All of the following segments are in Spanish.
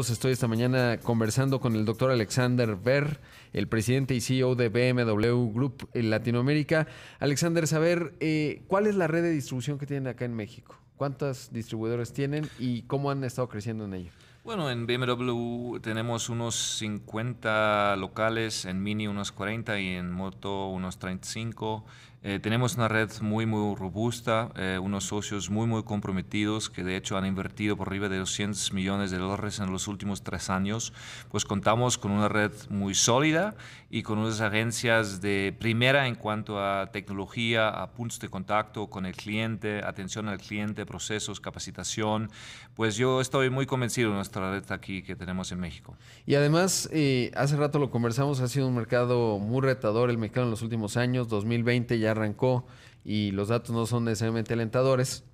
Estoy esta mañana conversando con el doctor Alexander Ver, el presidente y CEO de BMW Group en Latinoamérica. Alexander, saber eh, cuál es la red de distribución que tienen acá en México. ¿Cuántos distribuidores tienen y cómo han estado creciendo en ello? Bueno, en BMW tenemos unos 50 locales, en Mini unos 40 y en Moto unos 35. Eh, tenemos una red muy, muy robusta, eh, unos socios muy, muy comprometidos que de hecho han invertido por arriba de 200 millones de dólares en los últimos tres años. Pues contamos con una red muy sólida y con unas agencias de primera en cuanto a tecnología, a puntos de contacto con el cliente, atención al cliente, procesos, capacitación. Pues yo estoy muy convencido de nuestra red aquí que tenemos en México. Y además, eh, hace rato lo conversamos, ha sido un mercado muy retador el mercado en los últimos años, 2020 ya arrancó y los datos no son necesariamente alentadores.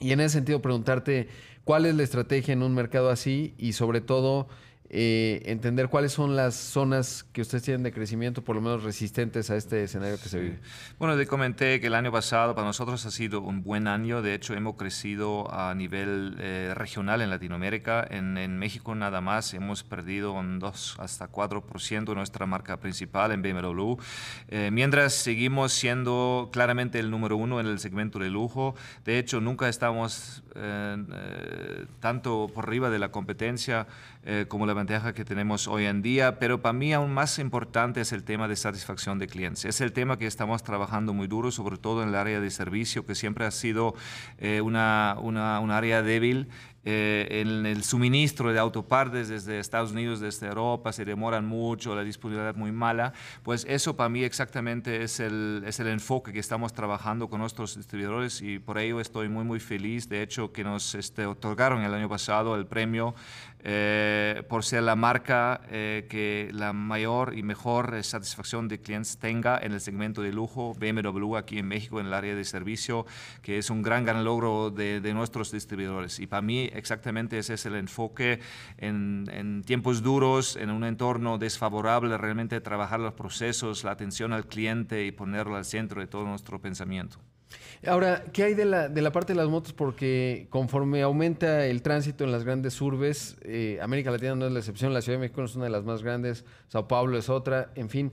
Y en ese sentido, preguntarte cuál es la estrategia en un mercado así y sobre todo eh, entender cuáles son las zonas que ustedes tienen de crecimiento, por lo menos resistentes a este escenario que se vive. Bueno, te comenté que el año pasado para nosotros ha sido un buen año, de hecho hemos crecido a nivel eh, regional en Latinoamérica, en, México nada más hemos perdido un 2 hasta 4% nuestra marca principal en BMW, eh, mientras seguimos siendo claramente el número uno en el segmento de lujo, de hecho nunca estamos tanto por arriba de la competencia como la ventaja que tenemos hoy en día, pero para mí aún más importante es el tema de satisfacción de clientes. Es el tema que estamos trabajando muy duro, sobre todo en el área de servicio, que siempre ha sido eh, una, un área débil en eh, el, suministro de autopartes desde Estados Unidos, desde Europa, se demoran mucho, la disponibilidad muy mala, pues eso para mí exactamente es el, es el enfoque que estamos trabajando con nuestros distribuidores y por ello estoy muy, muy feliz, de hecho, que nos este, otorgaron el año pasado el premio eh, por ser la marca eh, que la mayor y mejor satisfacción de clientes tenga en el segmento de lujo, BMW aquí en México, en el área de servicio, que es un gran, gran logro de, de nuestros distribuidores. Y para mí exactamente ese es el enfoque en, tiempos duros, en un entorno desfavorable, realmente trabajar los procesos, la atención al cliente y ponerlo al centro de todo nuestro pensamiento. Ahora, ¿qué hay de la, de la parte de las motos? Porque conforme aumenta el tránsito en las grandes urbes, eh, América Latina no es la excepción, la Ciudad de México es una de las más grandes, Sao Paulo es otra, en fin,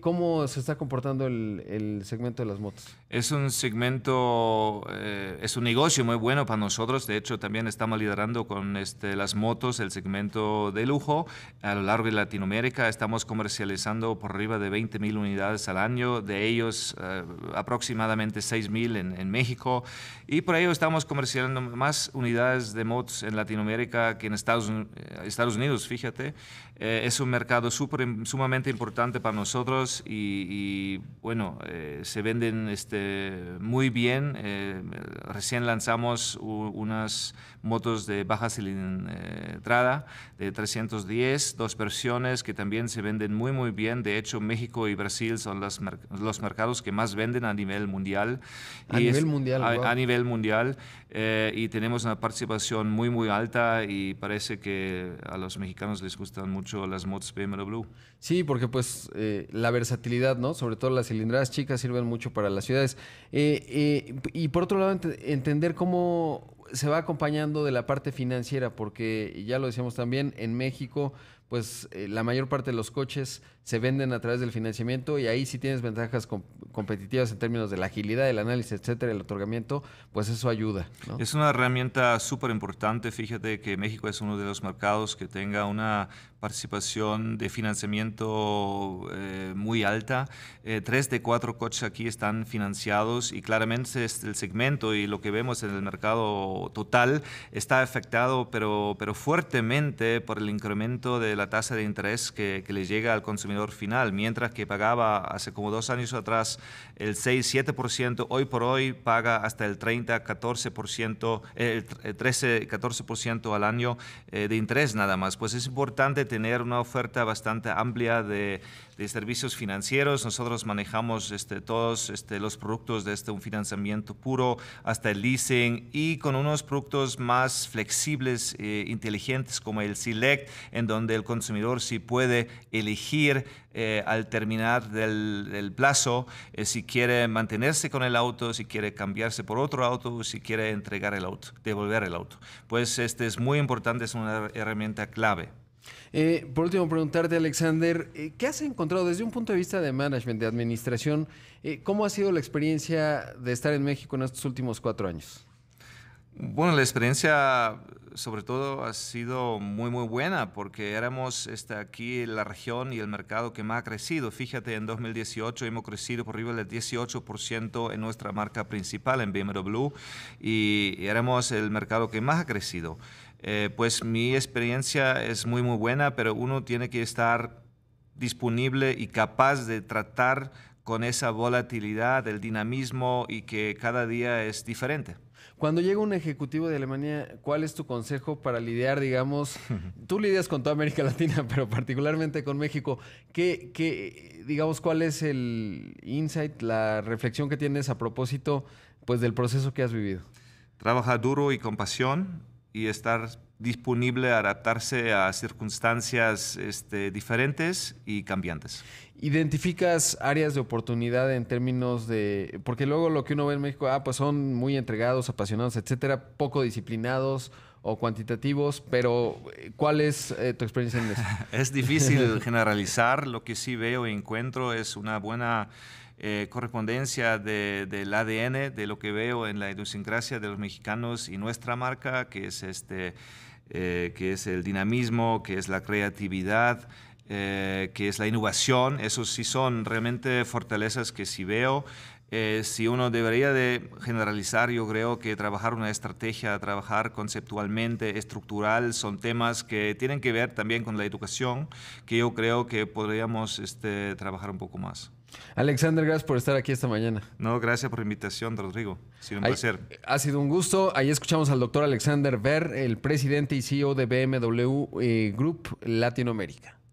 ¿Cómo se está comportando el, segmento de las motos? Es un segmento, eh, es un negocio muy bueno para nosotros. De hecho, también estamos liderando con este, las motos el segmento de lujo. A lo largo de Latinoamérica estamos comercializando por arriba de 20.000 unidades al año, de ellos eh, aproximadamente 6.000 en, en México. Y por ello estamos comercializando más unidades de motos en Latinoamérica que en Estados, eh, Estados Unidos, fíjate. es un mercado sumamente importante para nosotros y, bueno, eh, se venden este, muy bien. Eh, recién lanzamos unas motos de baja cilindrada de 310, dos versiones que también se venden muy, muy bien. De hecho, México y Brasil son las, los mercados que más venden a nivel mundial. A nivel mundial. A, a, nivel mundial. Eh, y tenemos una participación muy, muy alta y parece que a los mexicanos les gustan mucho las motos BMW. Sí, porque pues la versatilidad, ¿no? Sobre todo las cilindradas chicas sirven mucho para las ciudades. Eh, eh, y por otro lado, entender cómo se va acompañando de la parte financiera, porque ya lo decíamos también, en México, pues eh, la mayor parte de los coches se venden a través del financiamiento y ahí si tienes ventajas competitivas en términos de la agilidad, el análisis, etcétera, el otorgamiento, pues eso ayuda. Es una herramienta súper importante. Fíjate que México es uno de los mercados que tenga una participación de financiamiento eh, muy alta. Eh, tres de cuatro coches aquí están financiados y claramente es el segmento y lo que vemos en el mercado total está afectado, pero, pero fuertemente por el incremento de la tasa de interés que, le llega al consumidor final. Mientras que pagaba hace como dos años atrás el 6-7%, hoy por hoy paga hasta el 30-14%, el 13-14% al año eh, de interés nada más. Pues es importante tener una oferta bastante amplia de, de servicios financieros. Nosotros manejamos este, todos este, los productos desde este, un financiamiento puro hasta el leasing y con unos productos más flexibles, e inteligentes, como el Select, en donde el consumidor sí puede elegir eh, al terminar del, plazo eh, si quiere mantenerse con el auto, si quiere cambiarse por otro auto, si quiere entregar el auto, devolver el auto. Pues este es muy importante, es una herramienta clave. por último, preguntarte, Alexander, ¿qué has encontrado desde un punto de vista de management, de administración? ¿Cómo ha sido la experiencia de estar en México en estos últimos cuatro años? Bueno, la experiencia sobre todo ha sido muy muy buena porque éramos este, aquí la región y el mercado que más ha crecido. Fíjate, en 2018 hemos crecido por arriba del 18% en nuestra marca principal en BMW y éramos el mercado que más ha crecido. Eh, pues mi experiencia es muy muy buena, pero uno tiene que estar disponible y capaz de tratar con esa volatilidad, el dinamismo y que cada día es diferente. Cuando llega un ejecutivo de Alemania, ¿cuál es tu consejo para lidiar, digamos, tú lidias con toda América Latina, pero particularmente con México? ¿Qué, digamos, cuál es el insight, la reflexión que tienes a propósito, pues, del proceso que has vivido? Trabaja duro y con pasión y estar disponible a adaptarse a circunstancias este, diferentes y cambiantes. ¿Identificas áreas de oportunidad en términos de...? Porque luego lo que uno ve en México, ah, pues son muy entregados, apasionados, etcétera, poco disciplinados o cuantitativos, pero eh, ¿cuál es eh, tu experiencia en eso? es difícil generalizar. Lo que sí veo y encuentro es una buena eh, correspondencia del ADN, de lo que veo en la idiosincrasia de los mexicanos y nuestra marca, que es, este, eh, que es el dinamismo, que es la creatividad, eh, que es la innovación. eso sí son realmente fortalezas que sí veo. si uno debería de generalizar, yo creo que trabajar una estrategia, trabajar conceptualmente, estructural, son temas que tienen que ver también con la educación, que yo creo que podríamos este, trabajar un poco más. Alexander, gracias por estar aquí esta mañana. No, gracias por la invitación, Rodrigo. Ha sido un placer. Ha sido un gusto. Ahí escuchamos al doctor Alexander Ver, el presidente y CEO de BMW eh, Group Latinoamérica.